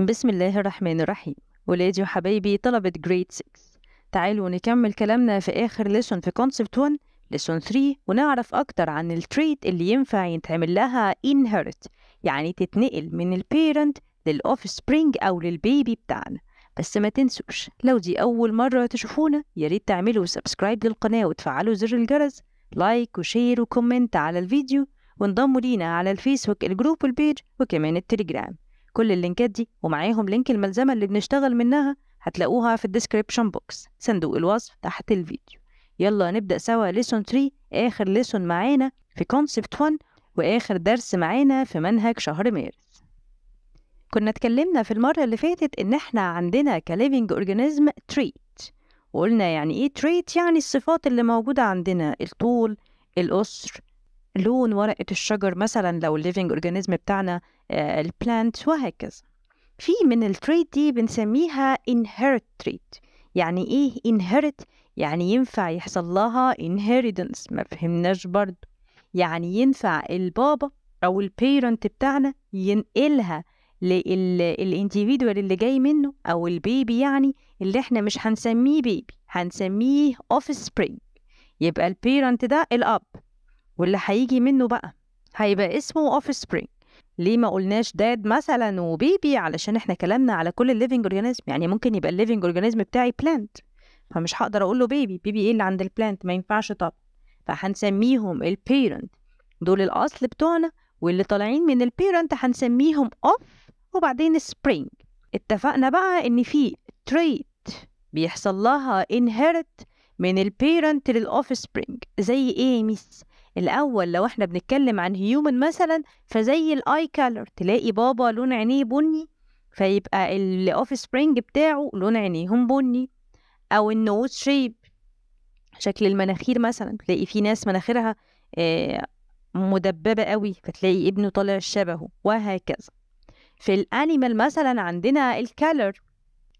بسم الله الرحمن الرحيم ولادي وحبايبي طلبة جريد 6 تعالوا نكمل كلامنا في آخر ليسون في كونسبت 1 ليسون 3 ونعرف أكتر عن التريت اللي ينفع يتعمل لها inherit يعني تتنقل من البيرنت للأوف سبرينج أو للبيبي بتاعنا بس ما تنسوش لو دي أول مرة تشوفونا ياريت تعملوا سبسكرايب للقناة وتفعلوا زر الجرس لايك وشير وكومنت على الفيديو وانضموا لينا على الفيسبوك الجروب والبيج وكمان التليجرام كل اللينكات دي ومعاهم لينك الملزمة اللي بنشتغل منها هتلاقوها في الديسكريبشن بوكس صندوق الوصف تحت الفيديو يلا نبدأ سوا ليسون 3 آخر ليسون معانا في كونسبت 1 وآخر درس معانا في منهج شهر مارس كنا اتكلمنا في المرة اللي فاتت إن إحنا عندنا كليفينج أورجانيزم تريت وقلنا يعني إيه تريت يعني الصفات اللي موجودة عندنا الطول الأسر لون ورقة الشجر مثلا لو الليفينج اورجانيزم بتاعنا آه، البلانت وهكذا في من التريت دي بنسميها inherit trait يعني ايه inherit يعني ينفع يحصل لها inheritance ما فهمناش برضو يعني ينفع البابا او البيرنت بتاعنا ينقلها للانديفيدوال اللي جاي منه او البيبي يعني اللي احنا مش هنسميه بيبي هنسميه اوف سبرينج يبقى البيرنت ده الاب واللي هيجي منه بقى هيبقى اسمه اوف سبرينج ليه ما قلناش داد مثلا وبيبي علشان احنا كلامنا على كل الليفنج اورجانيزم يعني ممكن يبقى الليفنج اورجانيزم بتاعي بلانت فمش هقدر اقول له بيبي بيبي ايه اللي عند البلانت ما ينفعش طب فهنسميهم البيرنت دول الاصل بتوعنا واللي طالعين من البيرنت هنسميهم اوف وبعدين سبرينج اتفقنا بقى ان في تريت بيحصل لها انهرت من البيرنت للاوف سبرينج زي ايه يا ميس الأول لو احنا بنتكلم عن هيومن مثلا فزي الأي كالر تلاقي بابا لون عينيه بني فيبقى الأوف سبرينج بتاعه لون عينيهم بني أو النوز شيب شكل المناخير مثلا تلاقي في ناس مناخيرها آه، مدببة قوي فتلاقي ابنه طالع شبهه وهكذا في الانيمال مثلا عندنا الكالر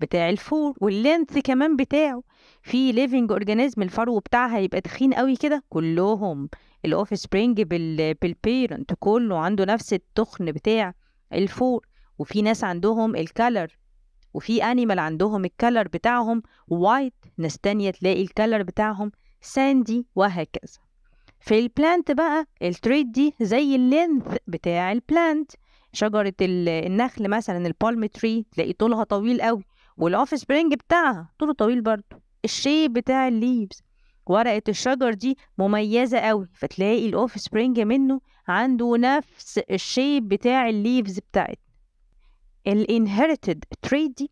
بتاع الفور واللينث كمان بتاعه في ليفنج اورجانيزم الفرو بتاعها يبقى تخين قوي كده كلهم الاوف سبرينج بالبيرنت كله عنده نفس التخن بتاع الفور وفي ناس عندهم الكالر وفي انيمال عندهم الكالر بتاعهم وايت ناس تانية تلاقي الكالر بتاعهم ساندي وهكذا في البلانت بقى التريد دي زي اللينث بتاع البلانت شجرة النخل مثلا البالم تري تلاقي طولها طويل قوي والاوف سبرينج بتاعها طوله طويل برضه الشيب بتاع الليفز ورقة الشجر دي مميزة قوي فتلاقي الأوف سبرينج منه عنده نفس الشيب بتاع الليفز بتاعت الانهيرتد تري دي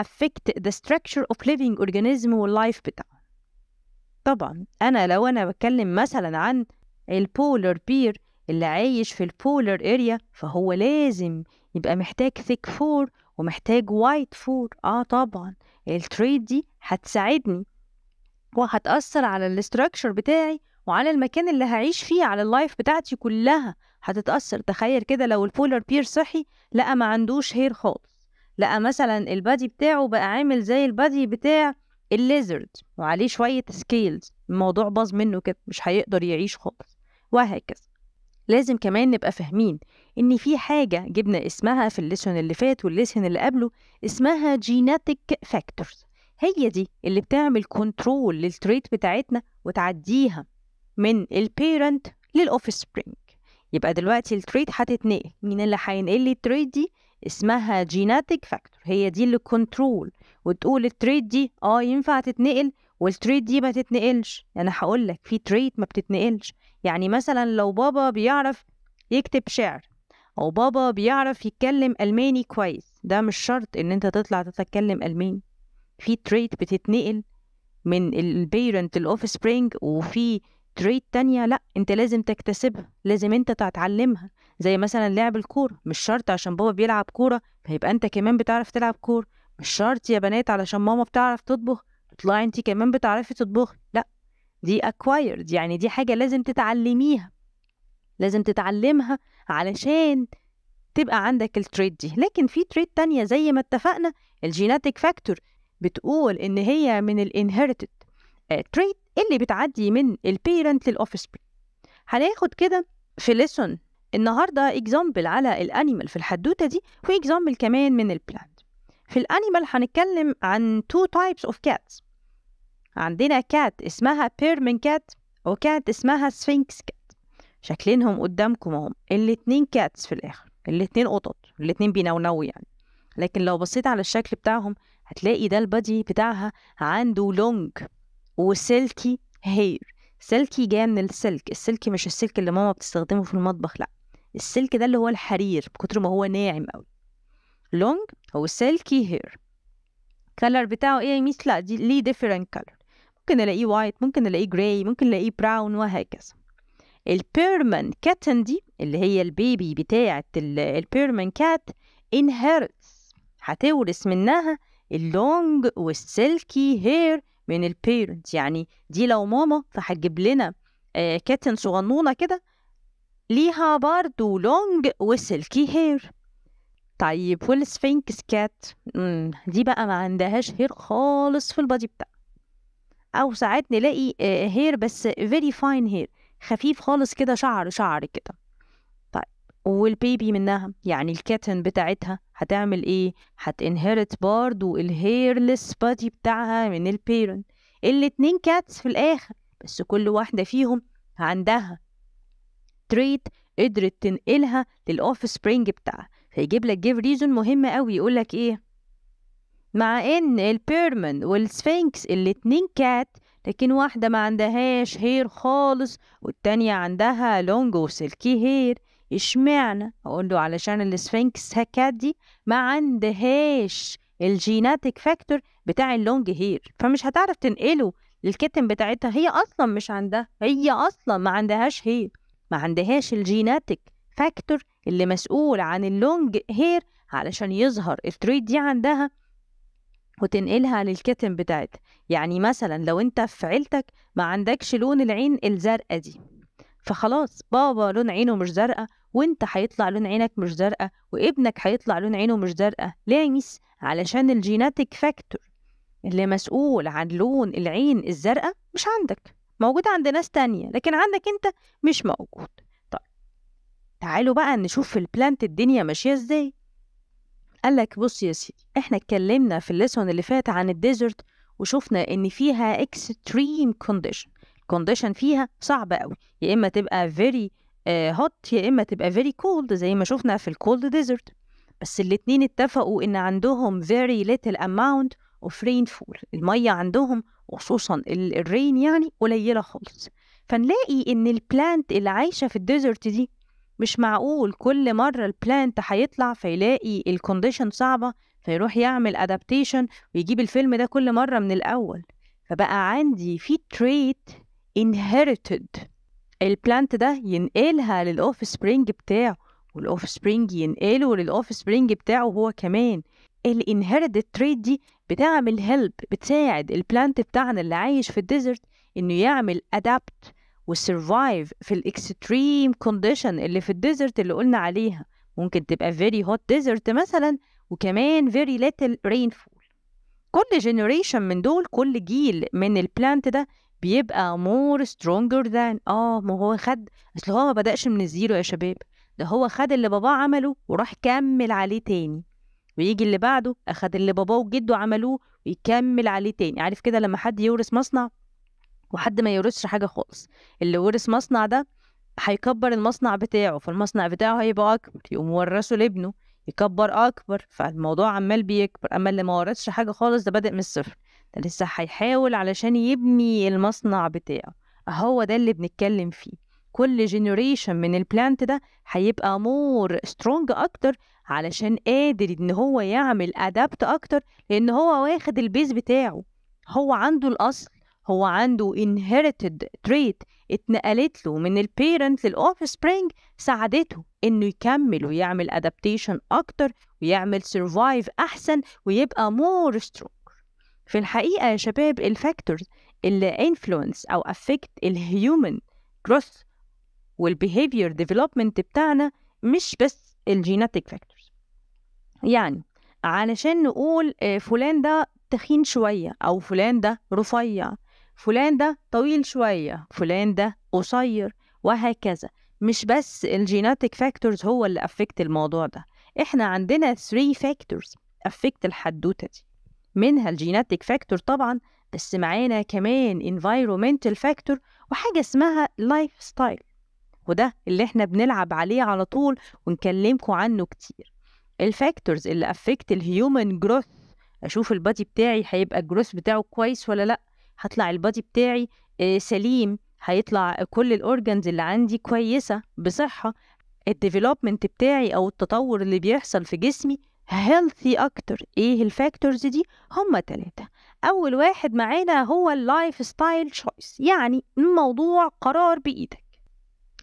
affect the structure of living organism واللايف بتاعه طبعا أنا لو أنا بتكلم مثلا عن البولر بير اللي عايش في البولر اريا فهو لازم يبقى محتاج ثيك فور ومحتاج وايت فور اه طبعا التريد دي هتساعدني وهتأثر على الاستراكشر بتاعي وعلى المكان اللي هعيش فيه على اللايف بتاعتي كلها هتتأثر تخيل كده لو البولر بير صحي لقى ما عندوش هير خالص لقى مثلا البادي بتاعه بقى عامل زي البادي بتاع الليزرد وعليه شوية سكيلز الموضوع باظ منه كده مش هيقدر يعيش خالص وهكذا لازم كمان نبقى فاهمين إن في حاجة جبنا اسمها في الليسون اللي فات والليسون اللي قبله اسمها جيناتيك فاكتورز هي دي اللي بتعمل كنترول للتريت بتاعتنا وتعديها من البيرنت للـ سبرينج يبقى دلوقتي التريت هتتنقل مين اللي هينقل لي التريت دي اسمها جيناتيك فاكتور هي دي اللي كنترول وتقول التريت دي اه ينفع تتنقل والتريت دي ما تتنقلش انا يعني هقول لك في تريت ما بتتنقلش يعني مثلا لو بابا بيعرف يكتب شعر او بابا بيعرف يتكلم الماني كويس ده مش شرط ان انت تطلع تتكلم الماني في تريت بتتنقل من البيرنت الاوف سبرينج وفي تريت تانية لا انت لازم تكتسبها لازم انت تتعلمها زي مثلا لعب الكورة مش شرط عشان بابا بيلعب كورة فيبقى انت كمان بتعرف تلعب كورة مش شرط يا بنات علشان ماما بتعرف تطبخ تطلعي انت كمان بتعرفي تطبخي لا دي acquired يعني دي حاجة لازم تتعلميها لازم تتعلمها علشان تبقى عندك التريد دي لكن في تريد تانية زي ما اتفقنا الجيناتيك فاكتور بتقول إن هي من الانهيرتد تريت آه، اللي بتعدي من البيرنت للأوفسبري هناخد كده في ليسون النهاردة اكزامبل على الأنيمال في الحدوتة دي واكزامبل كمان من البلانت في الأنيمال هنتكلم عن تو تايبس اوف كاتس عندنا كات اسمها بيرمن كات وكات اسمها سفينكس كات شكلينهم قدامكم اهم الاتنين كاتس في الآخر الاتنين قطط الاتنين بينونوا يعني لكن لو بصيت على الشكل بتاعهم هتلاقي ده البادي بتاعها عنده لونج وسلكي هير سلكي جاي من السلك السلكي مش السلك اللي ماما بتستخدمه في المطبخ لا السلك ده اللي هو الحرير بكتر ما هو ناعم قوي لونج هو سلكي هير كلر بتاعه ايه يا لا دي ليه ديفرنت كلر ممكن الاقيه وايت ممكن الاقيه جراي ممكن الاقيه براون وهكذا البيرمان كاتن دي اللي هي البيبي بتاعة البيرمان كات انهرتس هتورث منها اللونج والسلكي هير من البيرنت يعني دي لو ماما فهتجيب لنا آه، كاتن صغنونة كده ليها برضو لونج وسلكي هير طيب والسفينكس كات دي بقى ما عندهاش هير خالص في البادي بتاعها او ساعات نلاقي آه، هير بس فيري فاين هير خفيف خالص كده شعر شعر كده والبيبي منها يعني الكاتن بتاعتها هتعمل ايه هتنهرت برضو الهيرلس بادي بتاعها من البيرنت الاتنين كاتس في الاخر بس كل واحدة فيهم عندها تريت قدرت تنقلها للاوف سبرينج بتاعها فيجيب لك جيف ريزون مهم قوي يقول لك ايه مع ان البيرمن والسفنكس الاتنين كات لكن واحدة ما عندهاش هير خالص والتانية عندها لونج وسلكي هير اشمعنى اقول له علشان السفنكس هكات دي ما عندهاش الجيناتيك فاكتور بتاع اللونج هير فمش هتعرف تنقله للكتم بتاعتها هي اصلا مش عندها هي اصلا ما عندهاش هير ما عندهاش الجيناتيك فاكتور اللي مسؤول عن اللونج هير علشان يظهر التريد دي عندها وتنقلها للكتم بتاعتها يعني مثلا لو انت في عيلتك ما عندكش لون العين الزرقاء دي فخلاص بابا لون عينه مش زرقاء وانت هيطلع لون عينك مش زرقاء وابنك هيطلع لون عينه مش زرقاء ليه يا ميس علشان الجيناتيك فاكتور اللي مسؤول عن لون العين الزرقاء مش عندك موجود عند ناس تانية لكن عندك انت مش موجود طيب تعالوا بقى نشوف في البلانت الدنيا ماشية ازاي قال لك بص يا سيدي احنا اتكلمنا في الليسون اللي فات عن الديزرت وشفنا ان فيها اكستريم كونديشن كونديشن فيها صعب قوي يا اما تبقى فيري هوت آه، يا اما تبقى فيري كولد زي ما شفنا في الكولد ديزرت بس الاتنين اتفقوا ان عندهم very little amount of rainfall المية عندهم وخصوصا الرين يعني قليلة خالص فنلاقي ان البلانت اللي عايشة في الديزرت دي مش معقول كل مرة البلانت هيطلع فيلاقي الكونديشن صعبة فيروح يعمل ادابتيشن ويجيب الفيلم ده كل مرة من الاول فبقى عندي في تريت inherited البلانت ده ينقلها للأوف سبرينج بتاعه والأوف سبرينج ينقله للأوف سبرينج بتاعه هو كمان الانهيردد تريد دي بتعمل هيلب بتساعد البلانت بتاعنا اللي عايش في الديزرت انه يعمل ادابت وسرفايف في الاكستريم كونديشن اللي في الديزرت اللي قلنا عليها ممكن تبقى فيري هوت ديزرت مثلا وكمان فيري ليتل رينفول كل جينيريشن من دول كل جيل من البلانت ده بيبقى مور سترونجر ذان اه ما هو خد اصل هو ما بدأش من الزيرو يا شباب ده هو خد اللي باباه عمله وراح كمل عليه تاني ويجي اللي بعده اخد اللي باباه وجده عملوه ويكمل عليه تاني عارف كده لما حد يورث مصنع وحد ما يورثش حاجه خالص اللي ورث مصنع ده هيكبر المصنع بتاعه فالمصنع بتاعه هيبقى اكبر يقوم ورثه لابنه يكبر اكبر فالموضوع عمال بيكبر اما اللي ما ورثش حاجه خالص ده بادئ من الصفر ده لسه هيحاول علشان يبني المصنع بتاعه هو ده اللي بنتكلم فيه كل جنريشن من البلانت ده هيبقى مور سترونج اكتر علشان قادر ان هو يعمل ادابت اكتر لان هو واخد البيز بتاعه هو عنده الاصل هو عنده inherited trait اتنقلت له من البيرنت للاوف سبرينج ساعدته انه يكمل ويعمل ادابتيشن اكتر ويعمل سيرفايف احسن ويبقى مور سترونج في الحقيقة يا شباب الفاكتورز اللي influence أو affect الهيومن growth والبيهيفير ديفلوبمنت بتاعنا مش بس الجيناتيك فاكتورز يعني علشان نقول آه، فلان ده تخين شوية أو فلان ده رفيع فلان ده طويل شوية فلان ده قصير وهكذا مش بس الجيناتيك فاكتورز هو اللي افكت الموضوع ده احنا عندنا 3 فاكتورز افكت الحدوتة دي منها الجيناتيك فاكتور طبعا بس معانا كمان انفايرومنتال فاكتور وحاجة اسمها لايف ستايل وده اللي احنا بنلعب عليه على طول ونكلمكم عنه كتير الفاكتورز اللي افكت الهيومن جروث اشوف البادي بتاعي هيبقى الجروث بتاعه كويس ولا لا هطلع البادي بتاعي آه، سليم هيطلع كل الاورجنز اللي عندي كويسه بصحه الديفلوبمنت بتاعي او التطور اللي بيحصل في جسمي healthy أكتر إيه الفاكتورز دي؟ هما تلاتة أول واحد معانا هو اللايف ستايل تشويس يعني الموضوع قرار بإيدك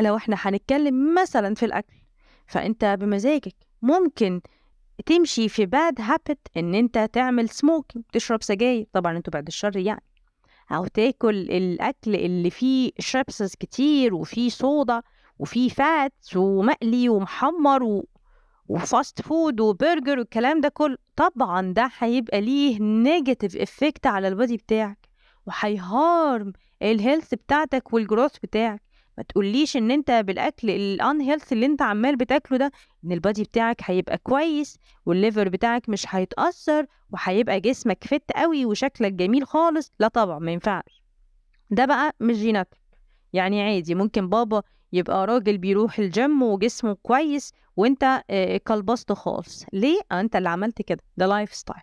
لو احنا هنتكلم مثلا في الأكل فأنت بمزاجك ممكن تمشي في باد هابت ان انت تعمل سموكينج تشرب سجاير طبعا انتوا بعد الشر يعني او تاكل الاكل اللي فيه شربسز كتير وفيه صودا وفيه فات ومقلي ومحمر و... وفاست فود وبرجر والكلام ده كله طبعا ده هيبقى ليه نيجاتيف افكت على البادي بتاعك وهيهارم الهيلث بتاعتك والجروث بتاعك ما تقوليش ان انت بالاكل الان هيلث اللي انت عمال بتاكله ده ان البادي بتاعك هيبقى كويس والليفر بتاعك مش هيتاثر وهيبقى جسمك فت قوي وشكلك جميل خالص لا طبعا ما ينفعش ده بقى مش جيناتك يعني عادي ممكن بابا يبقى راجل بيروح الجيم وجسمه كويس وانت كلبست آه، خالص ليه آه، انت اللي عملت كده ده لايف ستايل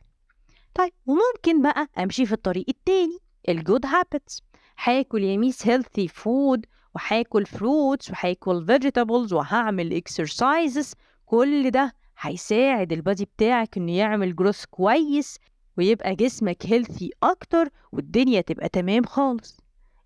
طيب وممكن بقى امشي في الطريق التاني الجود هابتس هاكل يا ميس هيلثي فود وهاكل فروتس وهاكل فيجيتابلز وهعمل اكسرسايزز كل ده هيساعد البادي بتاعك انه يعمل جروث كويس ويبقى جسمك هيلثي اكتر والدنيا تبقى تمام خالص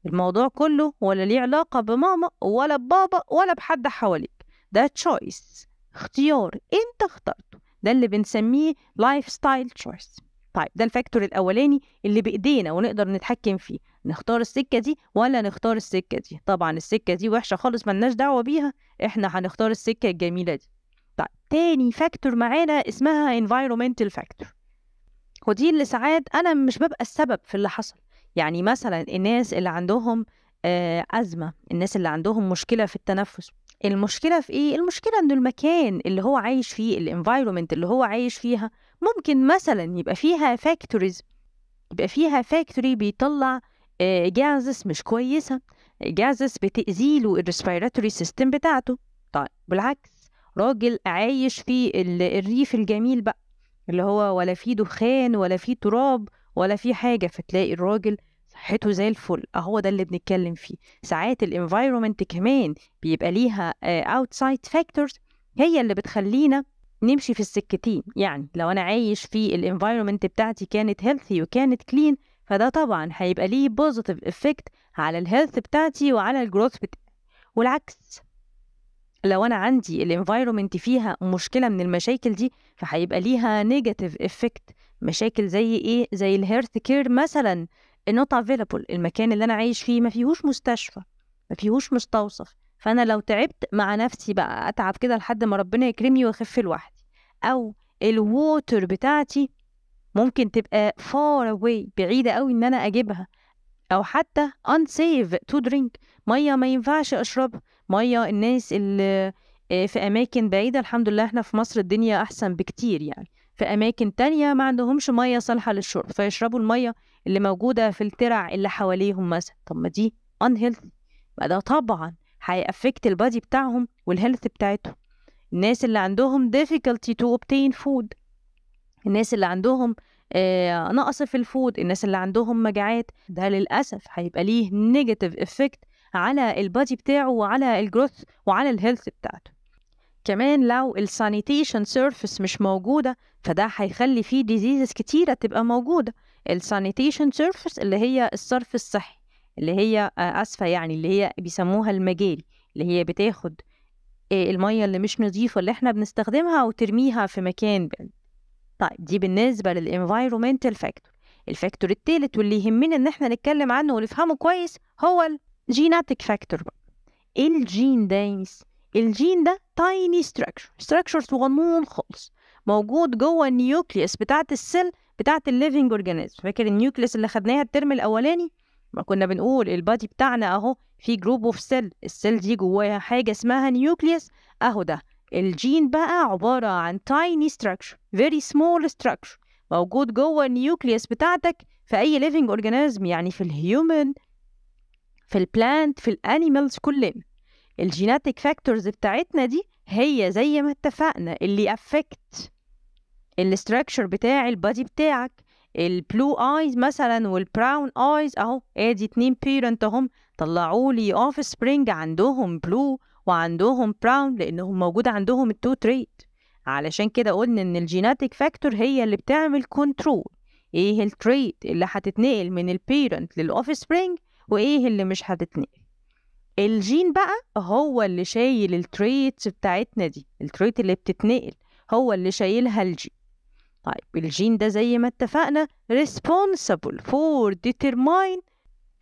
الموضوع كله ولا ليه علاقة بماما ولا ببابا ولا بحد حواليك ده تشويس اختيار انت اخترته ده اللي بنسميه لايف ستايل تشويس طيب ده الفاكتور الاولاني اللي بايدينا ونقدر نتحكم فيه نختار السكه دي ولا نختار السكه دي طبعا السكه دي وحشه خالص ملناش دعوه بيها احنا هنختار السكه الجميله دي طيب تاني فاكتور معانا اسمها environmental factor ودي اللي ساعات انا مش ببقى السبب في اللي حصل يعني مثلا الناس اللي عندهم آه، أزمة الناس اللي عندهم مشكلة في التنفس المشكلة في إيه؟ المشكلة إن المكان اللي هو عايش فيه الانفايرومنت اللي هو عايش فيها ممكن مثلا يبقى فيها فاكتوريز يبقى فيها فاكتوري بيطلع جازس آه، مش كويسة جازس بتأذيله الريسبيراتوري سيستم بتاعته طيب بالعكس راجل عايش في الريف الجميل بقى اللي هو ولا فيه دخان ولا فيه تراب ولا في حاجه فتلاقي الراجل صحته زي الفل اهو آه، ده اللي بنتكلم فيه ساعات الانفايرومنت كمان بيبقى ليها اوتسايد آه، فاكتورز هي اللي بتخلينا نمشي في السكتين يعني لو انا عايش في الانفايرومنت بتاعتي كانت هيلثي وكانت كلين فده طبعا هيبقى ليه بوزيتيف افكت على الهيلث بتاعتي وعلى الجروث بتاعتي والعكس لو انا عندي الانفايرومنت فيها مشكله من المشاكل دي فهيبقى ليها نيجاتيف افكت مشاكل زي ايه زي الهيرث كير مثلا النوت افيلابل المكان اللي انا عايش فيه ما فيهوش مستشفى ما فيهوش مستوصف فانا لو تعبت مع نفسي بقى اتعب كده لحد ما ربنا يكرمني واخف لوحدي او الووتر بتاعتي ممكن تبقى far away بعيدة قوي ان انا اجيبها او حتى unsafe to drink مية ما ينفعش اشربها مية الناس اللي آه، في اماكن بعيدة الحمد لله احنا في مصر الدنيا احسن بكتير يعني في أماكن تانية ما عندهمش مية صالحة للشرب فيشربوا المية اللي موجودة في الترع اللي حواليهم مثلا طب ما دي unhealthy بقى ده طبعا هيأفكت البادي بتاعهم والهيلث بتاعتهم الناس اللي عندهم difficulty to obtain food الناس اللي عندهم آه نقص في الفود الناس اللي عندهم مجاعات ده للأسف هيبقى ليه نيجاتيف effect على البادي بتاعه وعلى الجروث وعلى الهيلث بتاعته كمان لو السانيتيشن سيرفيس مش موجودة فده هيخلي فيه ديزيزز كتيرة تبقى موجودة السانيتيشن سيرفيس اللي هي الصرف الصحي اللي هي آه، أسفة يعني اللي هي بيسموها المجاري اللي هي بتاخد آه، المية اللي مش نظيفة اللي احنا بنستخدمها وترميها في مكان بقى. طيب دي بالنسبة للانفايرومنتال فاكتور الفاكتور التالت واللي يهمنا ان احنا نتكلم عنه ونفهمه كويس هو الجيناتيك فاكتور بقى ايه الجين ده الجين ده تايني ستراكشر ستراكشر صغنون خالص موجود جوه النيوكليوس بتاعه السيل بتاعه الليفنج اورجانيزم فاكر النيوكليوس اللي خدناها الترم الاولاني ما كنا بنقول البادي بتاعنا اهو في جروب اوف سيل السيل دي جواها حاجه اسمها نيوكليس اهو ده الجين بقى عباره عن تايني ستراكشر فيري سمول ستراكشر موجود جوه النيوكليوس بتاعتك في اي ليفنج اورجانيزم يعني في الهيومن في البلانت في الانيمالز كلنا الجيناتيك فاكتورز بتاعتنا دي هي زي ما اتفقنا اللي افكت الاستراكشر بتاع البادي بتاعك البلو ايز مثلا والبراون ايز اهو ادي اتنين بيرنت اهم طلعوا لي اوف سبرينج عندهم بلو وعندهم براون لانهم موجود عندهم التو تريت علشان كده قلنا ان الجيناتيك فاكتور هي اللي بتعمل كنترول ايه التريت اللي هتتنقل من البيرنت للاوف سبرينج وايه اللي مش هتتنقل الجين بقى هو اللي شايل التريت بتاعتنا دي التريت اللي بتتنقل هو اللي شايلها الجين طيب الجين ده زي ما اتفقنا responsible for determine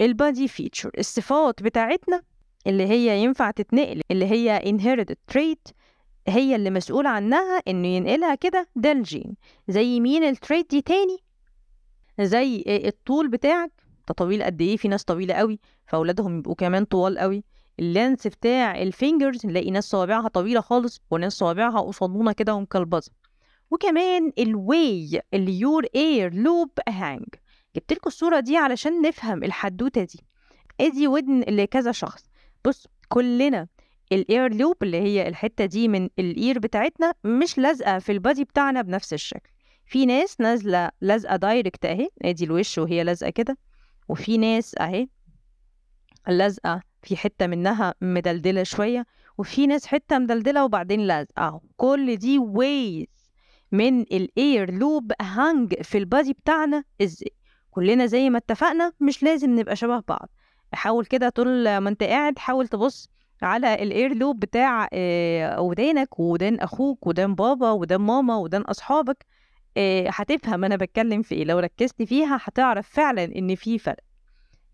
البادي فيتشر الصفات بتاعتنا اللي هي ينفع تتنقل اللي هي inherited trait هي اللي مسؤول عنها انه ينقلها كده ده الجين زي مين التريت دي تاني زي الطول بتاعك ده طويل قد ايه في ناس طويله قوي فاولادهم يبقوا كمان طوال قوي اللانس بتاع الفينجرز نلاقي ناس صوابعها طويله خالص وناس صوابعها قصنونه كده ومكلبزة وكمان الواي يور اير لوب هانج جبت لكم الصوره دي علشان نفهم الحدوته دي ادي ودن لكذا شخص بص كلنا الاير لوب اللي هي الحته دي من الاير بتاعتنا مش لازقه في البادي بتاعنا بنفس الشكل في ناس نازله لازقه دايركت اهي ادي الوش وهي لازقه كده وفي ناس اهي لازقه في حته منها مدلدله شويه وفي ناس حته مدلدله وبعدين لازقه اهو كل دي ويز من الاير لوب هانج في البادي بتاعنا ازاي كلنا زي ما اتفقنا مش لازم نبقى شبه بعض حاول كده طول ما انت قاعد حاول تبص على الاير لوب بتاع آه، ودانك ودان اخوك ودان بابا ودان ماما ودان اصحابك آه، هتفهم انا بتكلم في ايه لو ركزت فيها هتعرف فعلا ان في فرق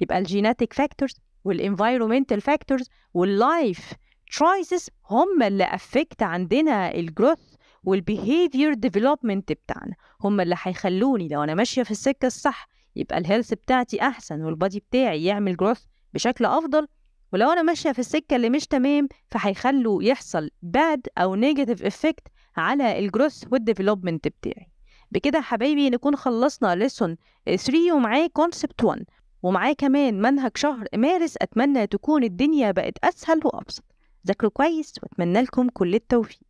يبقى الجيناتيك فاكتورز والانفايرومنتال فاكتورز واللايف تشويسز هم اللي افكت عندنا الجروث والبيهيفير ديفلوبمنت بتاعنا هم اللي هيخلوني لو انا ماشيه في السكه الصح يبقى الهيلث بتاعتي احسن والبادي بتاعي يعمل جروث بشكل افضل ولو انا ماشيه في السكه اللي مش تمام فهيخلوا يحصل باد او نيجاتيف افكت على الجروث والديفلوبمنت بتاعي بكده حبايبي نكون خلصنا ليسون 3 ومعاه كونسبت 1 ومعاه كمان منهج شهر مارس أتمنى تكون الدنيا بقت أسهل وأبسط ذاكروا كويس وأتمنى لكم كل التوفيق